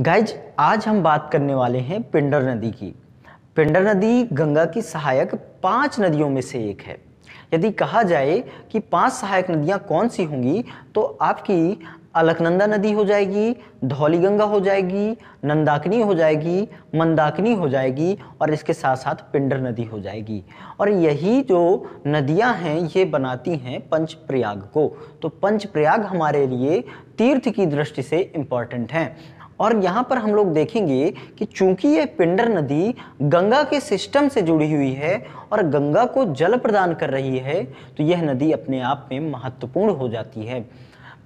guys आज हम बात करने वाले हैं पिंडर नदी की पिंडर नदी गंगा की सहायक पांच नदियों में से एक है यदि कहा जाए कि पांच सहायक नदियां कौन सी होंगी तो आपकी अलकनंदा नदी हो जाएगी धौली गंगा हो जाएगी नंदाकिनी हो जाएगी मंदाकिनी हो जाएगी और इसके साथ साथ पिंडर नदी हो जाएगी और यही जो नदियां हैं ये बनाती हैं पंचप्रयाग को तो पंचप्रयाग हमारे लिए तीर्थ की दृष्टि से इम्पॉर्टेंट हैं और यहाँ पर हम लोग देखेंगे कि चूंकि ये पिंडर नदी गंगा के सिस्टम से जुड़ी हुई है और गंगा को जल प्रदान कर रही है तो यह नदी अपने आप में महत्वपूर्ण हो जाती है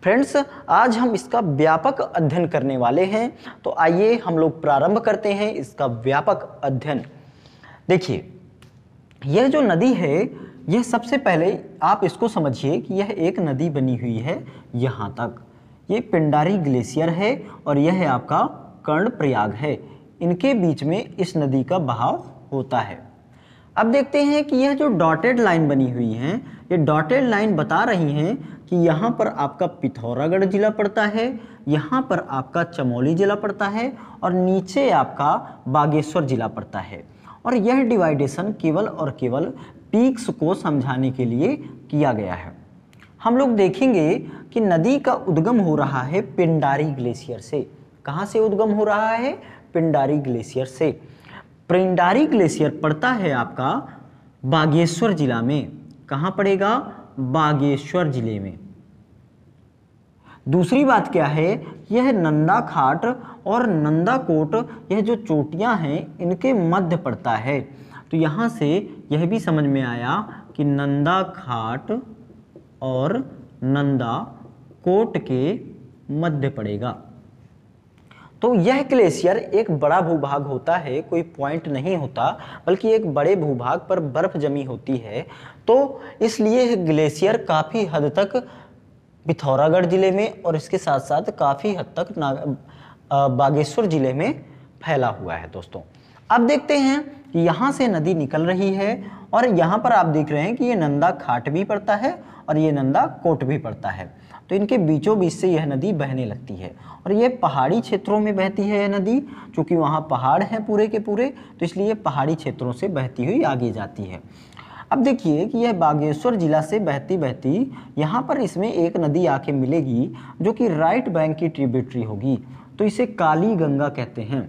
फ्रेंड्स आज हम इसका व्यापक अध्ययन करने वाले हैं तो आइए हम लोग प्रारंभ करते हैं इसका व्यापक अध्ययन देखिए यह जो नदी है यह सबसे पहले आप इसको समझिए कि यह एक नदी बनी हुई है यहाँ तक ये पिंडारी ग्लेशियर है और यह है आपका कर्ण प्रयाग है इनके बीच में इस नदी का बहाव होता है अब देखते हैं कि यह जो डॉटेड लाइन बनी हुई है ये डॉटेड लाइन बता रही हैं कि यहाँ पर आपका पिथौरागढ़ जिला पड़ता है यहाँ पर आपका चमोली जिला पड़ता है और नीचे आपका बागेश्वर जिला पड़ता है और यह डिवाइडेशन केवल और केवल पीक्स को समझाने के लिए किया गया है हम लोग देखेंगे कि नदी का उद्गम हो रहा है पिंडारी ग्लेशियर से कहाँ से उद्गम हो रहा है पिंडारी ग्लेशियर से पिंडारी ग्लेशियर पड़ता है आपका बागेश्वर जिला में कहाँ पड़ेगा बागेश्वर जिले में दूसरी बात क्या है यह नंदा खाट और नंदा कोट यह जो चोटियां हैं इनके मध्य पड़ता है तो यहाँ से यह भी समझ में आया कि नंदा घाट और नंदा कोट के मध्य पड़ेगा तो यह ग्लेशियर एक बड़ा भूभाग होता है कोई पॉइंट नहीं होता बल्कि एक बड़े भूभाग पर बर्फ जमी होती है तो इसलिए ग्लेशियर काफ़ी हद तक पिथौरागढ़ ज़िले में और इसके साथ साथ काफ़ी हद तक बागेश्वर ज़िले में फैला हुआ है दोस्तों अब देखते हैं कि यहाँ से नदी निकल रही है और यहाँ पर आप देख रहे हैं कि ये नंदा खाट भी पड़ता है और ये नंदा कोट भी पड़ता है तो इनके बीचों बीच से यह नदी बहने लगती है और ये पहाड़ी क्षेत्रों में बहती है यह नदी चूँकि वहाँ पहाड़ हैं पूरे के पूरे तो इसलिए पहाड़ी क्षेत्रों से बहती हुई आगे जाती है अब देखिए कि यह बागेश्वर जिला से बहती बहती यहाँ पर इसमें एक नदी आके मिलेगी जो कि राइट बैंक की ट्रिब्यूटरी होगी तो इसे काली गंगा कहते हैं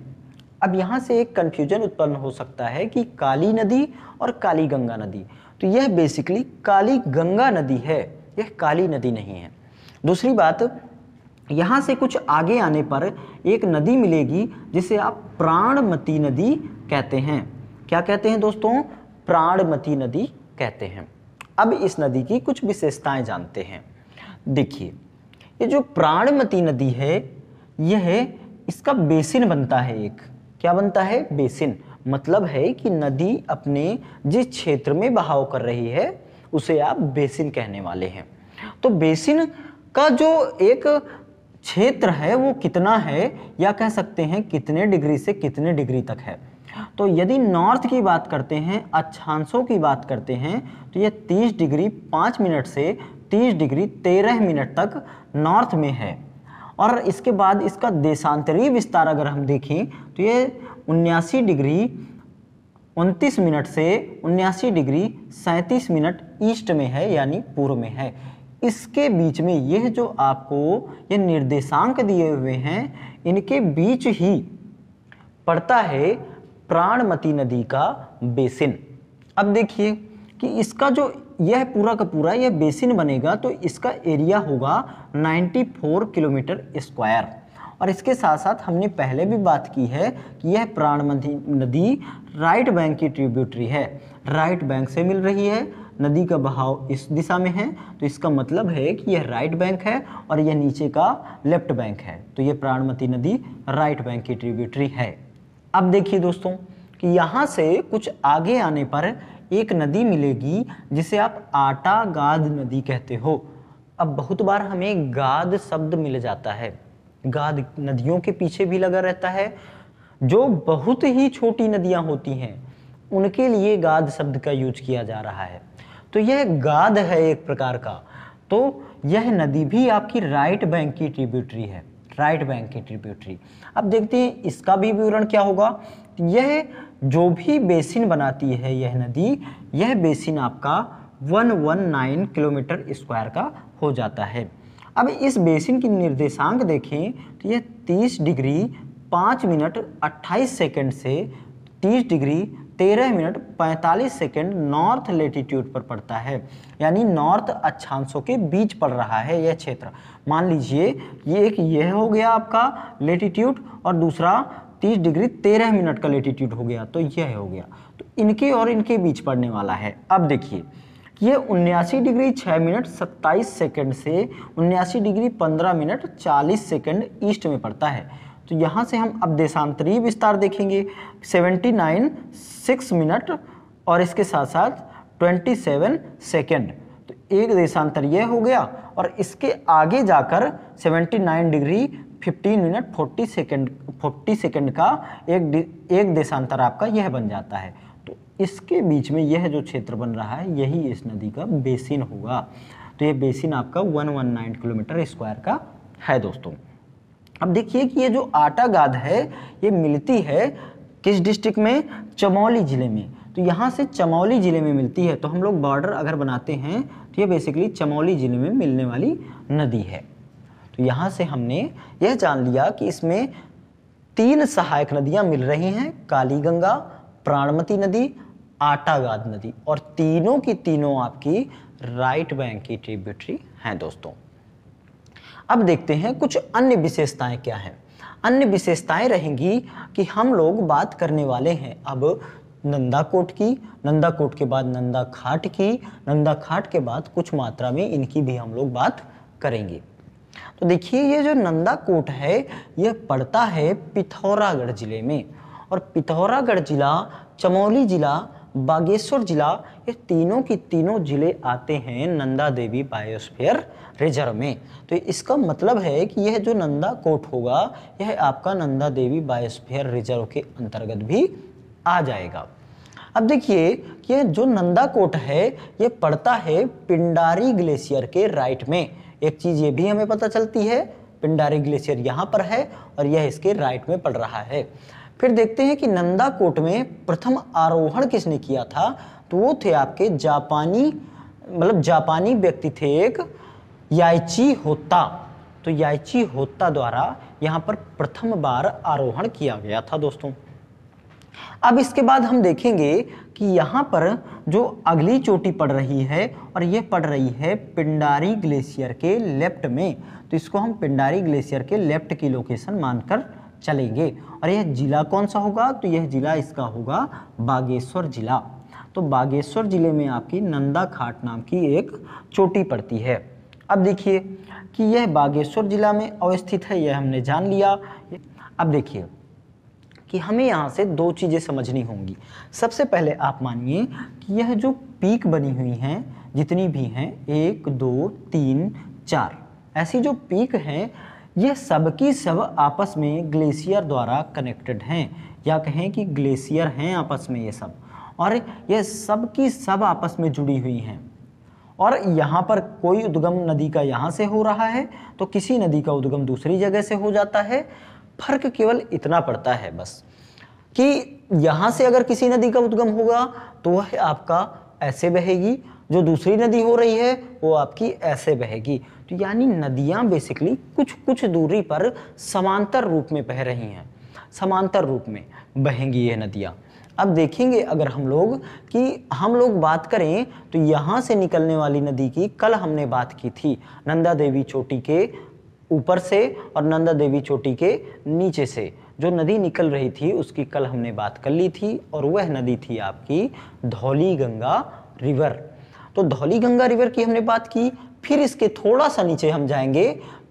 अब यहाँ से एक कन्फ्यूजन उत्पन्न हो सकता है कि काली नदी और काली गंगा नदी तो यह बेसिकली काली गंगा नदी है यह काली नदी नहीं है दूसरी बात यहाँ से कुछ आगे आने पर एक नदी मिलेगी जिसे आप प्राणमती नदी कहते हैं क्या कहते हैं दोस्तों प्राणमती नदी कहते हैं अब इस नदी की कुछ विशेषताएं जानते हैं देखिए ये जो प्राणमती नदी है यह इसका बेसिन बनता है एक क्या बनता है बेसिन मतलब है कि नदी अपने जिस क्षेत्र में बहाव कर रही है उसे आप बेसिन कहने वाले हैं तो बेसिन का जो एक क्षेत्र है वो कितना है या कह सकते हैं कितने डिग्री से कितने डिग्री तक है तो यदि नॉर्थ की बात करते हैं अक्षांशों की बात करते हैं तो यह 30 डिग्री 5 मिनट से 30 डिग्री 13 मिनट तक नॉर्थ में है और इसके बाद इसका देशांतरीय विस्तार अगर हम देखें तो ये उन्यासी डिग्री उनतीस मिनट से उन्यासी डिग्री सैंतीस मिनट ईस्ट में है यानी पूर्व में है इसके बीच में यह जो आपको ये निर्देशांक दिए हुए हैं इनके बीच ही पड़ता है प्राणमती नदी का बेसिन अब देखिए कि इसका जो यह पूरा का पूरा यह बेसिन बनेगा तो इसका एरिया होगा 94 किलोमीटर स्क्वायर और इसके साथ साथ हमने पहले भी बात की है कि यह प्राणमती नदी राइट बैंक की ट्रिब्यूटरी है राइट बैंक से मिल रही है नदी का बहाव इस दिशा में है तो इसका मतलब है कि यह राइट बैंक है और यह नीचे का लेफ्ट बैंक है तो यह प्राणमती नदी राइट बैंक की ट्रिब्यूटरी है अब देखिए दोस्तों कि यहाँ से कुछ आगे आने पर एक नदी मिलेगी जिसे आप आटा गाद नदी कहते हो अब बहुत बार हमें गाद शब्द मिल जाता है गाद नदियों के पीछे भी लगा रहता है जो बहुत ही छोटी नदियां होती हैं उनके लिए गाद शब्द का यूज किया जा रहा है तो यह गाद है एक प्रकार का तो यह नदी भी आपकी राइट बैंक की ट्रिब्यूटरी है राइट बैंक की ट्रिब्यूटरी अब देखते हैं इसका भी विवरण क्या होगा यह जो भी बेसिन बनाती है यह नदी यह बेसिन आपका 119 किलोमीटर स्क्वायर का हो जाता है अब इस बेसिन की निर्देशांक देखें तो यह 30 डिग्री 5 मिनट 28 सेकंड से 30 degree 13 minute 45 second north latitude पर पड़ता है यानी नॉर्थ अक्षांशों के बीच पड़ रहा है यह क्षेत्र मान लीजिए ये एक यह हो गया आपका लेटीट्यूड और दूसरा तीस डिग्री तेरह मिनट का लेटीट्यूड हो गया तो यह हो गया तो इनके और इनके बीच पड़ने वाला है अब देखिए ये उन्यासी डिग्री छः मिनट सत्ताईस सेकंड से उन्यासी डिग्री पंद्रह मिनट चालीस सेकंड ईस्ट में पड़ता है तो यहाँ से हम अब देशांतरीय विस्तार देखेंगे सेवेंटी नाइन सिक्स मिनट और इसके साथ साथ ट्वेंटी सेवन सेकेंड तो एक देशांतर यह हो गया और इसके आगे जाकर 79 डिग्री 15 मिनट 40 सेकंड 40 सेकंड का एक एक देशांतर आपका यह बन जाता है तो इसके बीच में यह जो क्षेत्र बन रहा है यही इस नदी का बेसिन होगा तो यह बेसिन आपका 119 किलोमीटर स्क्वायर का है दोस्तों अब देखिए कि ये जो आटा गाद है ये मिलती है किस डिस्ट्रिक्ट में चमौली ज़िले में तो यहाँ से चमौली ज़िले में मिलती है तो हम लोग बॉर्डर अगर बनाते हैं तो ये बेसिकली चमौली ज़िले में मिलने वाली नदी है तो यहाँ से हमने यह जान लिया कि इसमें तीन सहायक नदियाँ मिल रही हैं काली गंगा प्राणमती नदी आटागाद नदी और तीनों की तीनों आपकी राइट बैंक की ट्रिब्यूटरी हैं दोस्तों अब देखते हैं कुछ अन्य विशेषताएं क्या हैं अन्य विशेषताएं रहेंगी कि हम लोग बात करने वाले हैं अब नंदा कोट की नंदा कोट के बाद नंदा खाट की नंदा खाट के बाद कुछ मात्रा में इनकी भी हम लोग बात करेंगे तो देखिए ये जो नंदा कोट है यह पड़ता है पिथौरागढ़ ज़िले में और पिथौरागढ़ ज़िला चमोली ज़िला बागेश्वर ज़िला ये तीनों की तीनों ज़िले आते हैं नंदा देवी बायोस्फीयर रिजर्व में तो इसका मतलब है कि यह जो नंदा कोट होगा यह आपका नंदा देवी बायोस्फीयर रिजर्व के अंतर्गत भी आ जाएगा अब देखिए कि यह जो नंदा कोट है यह पड़ता है पिंडारी ग्लेशियर के राइट में एक चीज़ ये भी हमें पता चलती है पिंडारी ग्लेशियर यहाँ पर है और यह इसके राइट में पड़ रहा है फिर देखते हैं कि नंदा कोट में प्रथम आरोहण किसने किया था तो वो थे आपके जापानी मतलब जापानी व्यक्ति थे एक याची होता तो याची होता द्वारा यहाँ पर प्रथम बार आरोहण किया गया था दोस्तों अब इसके बाद हम देखेंगे कि यहाँ पर जो अगली चोटी पड़ रही है और ये पड़ रही है पिंडारी ग्लेशियर के लेफ्ट में तो इसको हम पिंडारी ग्लेशियर के लेफ्ट की लोकेशन मानकर चलेंगे और यह जिला कौन सा होगा तो यह जिला इसका होगा बागेश्वर जिला तो बागेश्वर जिले में आपकी नंदा घाट नाम की एक चोटी पड़ती है अब देखिए कि यह बागेश्वर जिला में अवस्थित है यह हमने जान लिया अब देखिए कि हमें यहाँ से दो चीज़ें समझनी होंगी सबसे पहले आप मानिए कि यह जो पीक बनी हुई हैं जितनी भी हैं एक दो तीन चार ऐसी जो पीक हैं यह सबकी सब आपस में ग्लेशियर द्वारा कनेक्टेड हैं या कहें कि ग्लेशियर हैं आपस में ये सब और ये सब की सब आपस में जुड़ी हुई हैं और यहाँ पर कोई उद्गम नदी का यहाँ से हो रहा है तो किसी नदी का उद्गम दूसरी जगह से हो जाता है फर्क केवल इतना पड़ता है बस कि यहाँ से अगर किसी नदी का उद्गम होगा तो वह आपका ऐसे बहेगी जो दूसरी नदी हो रही है वो आपकी ऐसे बहेगी तो यानी नदियाँ बेसिकली कुछ कुछ दूरी पर समांतर रूप में बह रही हैं समांतर रूप में बहेंगी ये नदियाँ अब देखेंगे अगर हम लोग कि हम लोग बात करें तो यहाँ से निकलने वाली नदी की कल हमने बात की थी नंदा देवी चोटी के ऊपर से और नंदा देवी चोटी के नीचे से जो नदी निकल रही थी उसकी कल हमने बात कर ली थी और वह नदी थी आपकी धौली गंगा रिवर तो धौली गंगा रिवर की हमने बात की फिर इसके थोड़ा सा नीचे हम जाएंगे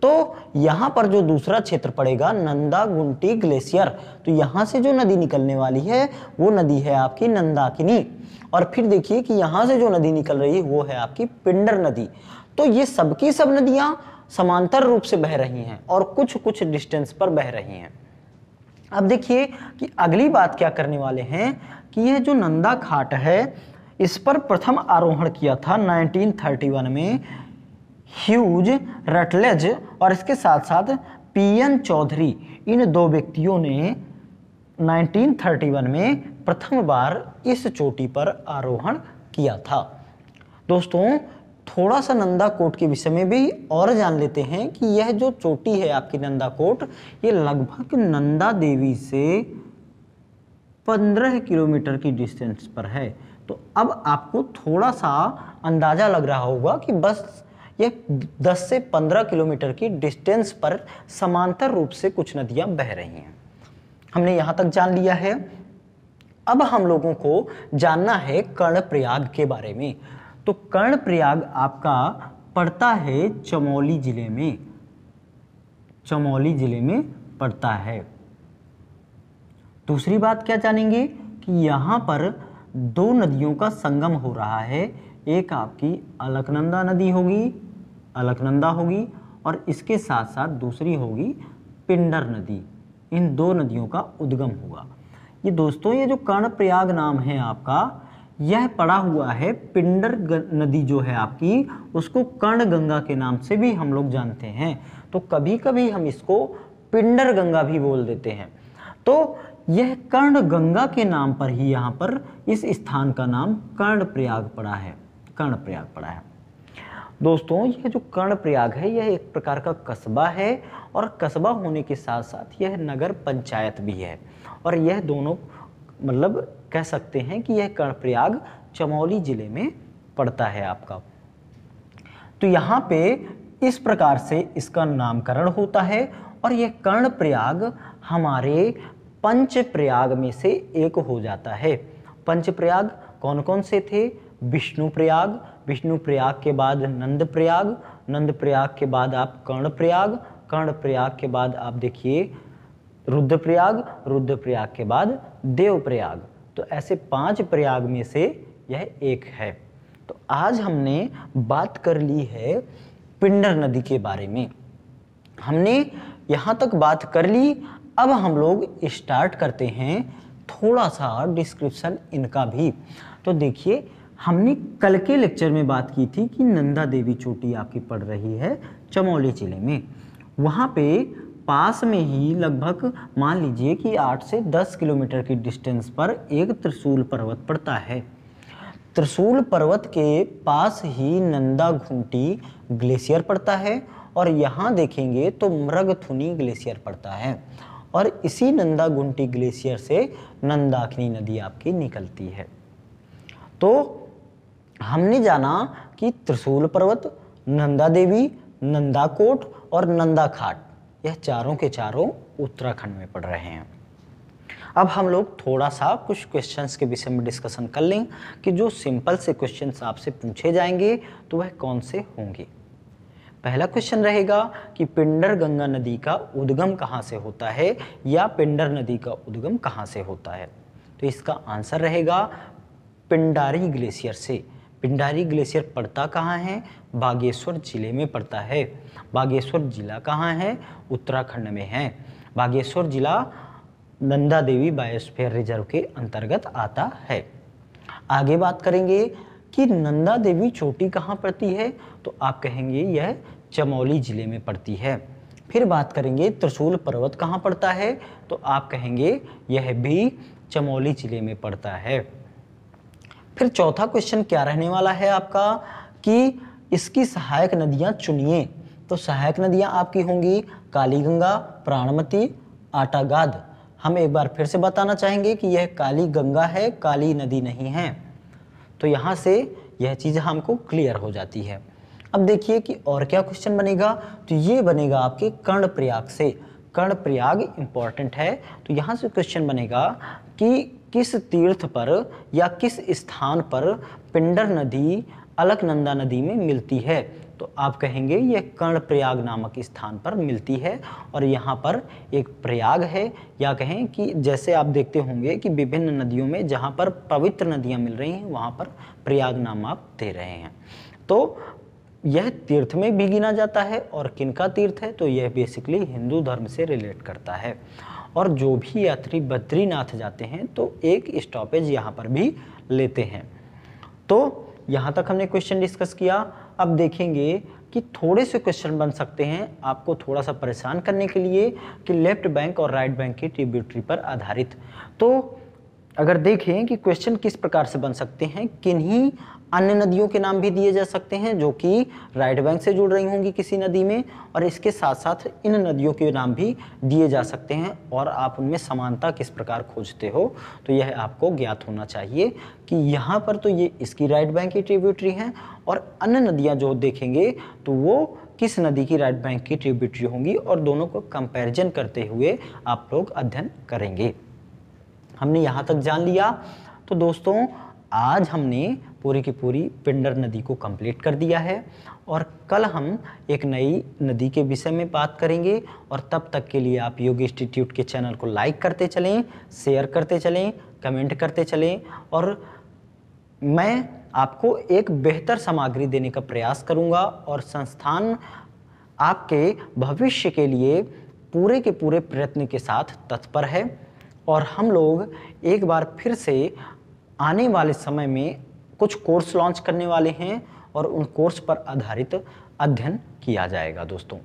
तो यहाँ पर जो दूसरा क्षेत्र पड़ेगा नंदा गुंटी ग्लेशियर तो यहाँ से जो नदी निकलने वाली है वो नदी है आपकी नंदाकिनी और फिर देखिए कि यहाँ से जो नदी निकल रही है वो है आपकी पिंडर नदी तो ये सबकी सब नदियाँ समांतर रूप से बह रही हैं और कुछ कुछ डिस्टेंस पर बह रही हैं अब देखिए कि अगली बात क्या करने वाले हैं कि यह जो नंदा घाट है इस पर प्रथम आरोहण किया था 1931 में ह्यूज रटलेज और इसके साथ साथ पीएन चौधरी इन दो व्यक्तियों ने 1931 में प्रथम बार इस चोटी पर आरोहण किया था दोस्तों थोड़ा सा नंदा कोट के विषय में भी और जान लेते हैं कि यह जो चोटी है आपकी नंदा कोट ये लगभग नंदा देवी से पंद्रह किलोमीटर की डिस्टेंस पर है तो अब आपको थोड़ा सा अंदाज़ा लग रहा होगा कि बस यह 10 से 15 किलोमीटर की डिस्टेंस पर समांतर रूप से कुछ नदियां बह रही हैं हमने यहाँ तक जान लिया है अब हम लोगों को जानना है कर्णप्रयाग के बारे में तो कर्ण प्रयाग आपका पड़ता है चमोली जिले में चमौली जिले में पड़ता है दूसरी बात क्या जानेंगे कि यहाँ पर दो नदियों का संगम हो रहा है एक आपकी अलकनंदा नदी होगी अलकनंदा होगी और इसके साथ साथ दूसरी होगी पिंडर नदी इन दो नदियों का उद्गम होगा ये दोस्तों ये जो कर्णप्रयाग नाम है आपका यह पड़ा हुआ है पिंडर नदी जो है आपकी उसको कर्ण गंगा के नाम से भी हम लोग जानते हैं तो कभी कभी हम इसको पिंडर गंगा भी बोल देते हैं तो यह कर्ण गंगा के नाम पर ही यहाँ पर इस स्थान का नाम कर्ण प्रयाग पड़ा है कर्ण प्रयाग पड़ा है दोस्तों यह जो कर्ण प्रयाग है यह एक प्रकार का कस्बा है और कस्बा होने के साथ साथ यह नगर पंचायत भी है और यह दोनों मतलब कह सकते हैं कि यह कर्णप्रयाग चमौली जिले में पड़ता है आपका तो यहाँ पे इस प्रकार से इसका नामकरण होता है और यह कर्णप्रयाग हमारे पंचप्रयाग में से एक हो जाता है पंचप्रयाग कौन कौन से थे विष्णु प्रयाग विष्णु प्रयाग के बाद नंद प्रयाग नंद प्रयाग के बाद आप कर्ण प्रयाग कर्ण प्रयाग के बाद आप देखिए रुद्रप्रयाग रुद्रप्रयाग के बाद देवप्रयाग तो ऐसे पांच प्रयाग में से यह एक है तो आज हमने बात कर ली है पिंडर नदी के बारे में हमने यहाँ तक बात कर ली अब हम लोग स्टार्ट करते हैं थोड़ा सा डिस्क्रिप्शन इनका भी तो देखिए हमने कल के लेक्चर में बात की थी कि नंदा देवी चोटी आपकी पड़ रही है चमोली जिले में वहाँ पे पास में ही लगभग मान लीजिए कि आठ से दस किलोमीटर की डिस्टेंस पर एक त्रिशूल पर्वत पड़ता है त्रिशूल पर्वत के पास ही नंदा घुंटी ग्लेशियर पड़ता है और यहाँ देखेंगे तो मृगथुनी ग्लेशियर पड़ता है और इसी नंदा घुंटी ग्लेशियर से नंदाखनी नदी आपकी निकलती है तो हमने जाना कि त्रिशूल पर्वत नंदा देवी नंदा कोट और नंदा घाट यह चारों के चारों उत्तराखंड में पढ़ रहे हैं अब हम लोग थोड़ा सा कुछ क्वेश्चंस के विषय में डिस्कशन कर लें कि जो सिंपल से क्वेश्चंस आपसे पूछे जाएंगे तो वह कौन से होंगे पहला क्वेश्चन रहेगा कि पिंडर गंगा नदी का उद्गम कहाँ से होता है या पिंडर नदी का उद्गम कहाँ से होता है तो इसका आंसर रहेगा पिंडारी ग्लेशियर से पिंडारी ग्लेशियर पड़ता कहाँ है बागेश्वर जिले में पड़ता है बागेश्वर जिला कहाँ है उत्तराखंड में है बागेश्वर जिला नंदा देवी बायोस्फेयर रिजर्व के अंतर्गत आता है आगे बात करेंगे कि नंदा देवी चोटी कहाँ पड़ती है तो आप कहेंगे यह चमौली जिले में पड़ती है फिर बात करेंगे त्रिशूल पर्वत कहाँ पड़ता है तो आप कहेंगे यह भी चमौली जिले में पड़ता है फिर चौथा क्वेश्चन क्या रहने वाला है आपका कि इसकी सहायक नदियाँ चुनिए तो सहायक नदियाँ आपकी होंगी काली गंगा प्राणमती आटागाद हम एक बार फिर से बताना चाहेंगे कि यह काली गंगा है काली नदी नहीं है तो यहाँ से यह चीज़ हमको क्लियर हो जाती है अब देखिए कि और क्या क्वेश्चन बनेगा तो ये बनेगा आपके कर्ण प्रयाग से कर्ण प्रयाग इम्पॉर्टेंट है तो यहाँ से क्वेश्चन बनेगा कि किस तीर्थ पर या किस स्थान पर पिंडर नदी अलकनंदा नदी में मिलती है तो आप कहेंगे ये कर्णप्रयाग नामक स्थान पर मिलती है और यहाँ पर एक प्रयाग है या कहें कि जैसे आप देखते होंगे कि विभिन्न नदियों में जहाँ पर पवित्र नदियाँ मिल रही हैं वहाँ पर प्रयाग नाम आप दे रहे हैं तो यह तीर्थ में भी गिना जाता है और किनका तीर्थ है तो यह बेसिकली हिंदू धर्म से रिलेट करता है और जो भी यात्री बद्रीनाथ जाते हैं तो एक स्टॉपेज यहाँ पर भी लेते हैं तो यहाँ तक हमने क्वेश्चन डिस्कस किया अब देखेंगे कि थोड़े से क्वेश्चन बन सकते हैं आपको थोड़ा सा परेशान करने के लिए कि लेफ्ट बैंक और राइट बैंक की ट्रिब्यूटरी पर आधारित तो अगर देखें कि क्वेश्चन किस प्रकार से बन सकते हैं किन्हीं अन्य नदियों के नाम भी दिए जा सकते हैं जो कि राइट बैंक से जुड़ रही होंगी किसी नदी में और इसके साथ साथ इन नदियों के नाम भी दिए जा सकते हैं और आप उनमें समानता किस प्रकार खोजते हो तो यह आपको ज्ञात होना चाहिए कि यहाँ पर तो ये इसकी राइट बैंक की ट्रिब्यूटरी हैं और अन्य नदियाँ जो देखेंगे तो वो किस नदी की राइट बैंक की ट्रिब्यूटरी होंगी और दोनों को कंपेरिजन करते हुए आप लोग अध्ययन करेंगे हमने यहाँ तक जान लिया तो दोस्तों आज हमने पूरी की पूरी पिंडर नदी को कंप्लीट कर दिया है और कल हम एक नई नदी के विषय में बात करेंगे और तब तक के लिए आप योग इंस्टीट्यूट के चैनल को लाइक करते चलें शेयर करते चलें कमेंट करते चलें और मैं आपको एक बेहतर सामग्री देने का प्रयास करूंगा और संस्थान आपके भविष्य के लिए पूरे के पूरे प्रयत्न के साथ तत्पर है और हम लोग एक बार फिर से आने वाले समय में कुछ कोर्स लॉन्च करने वाले हैं और उन कोर्स पर आधारित अध्ययन किया जाएगा दोस्तों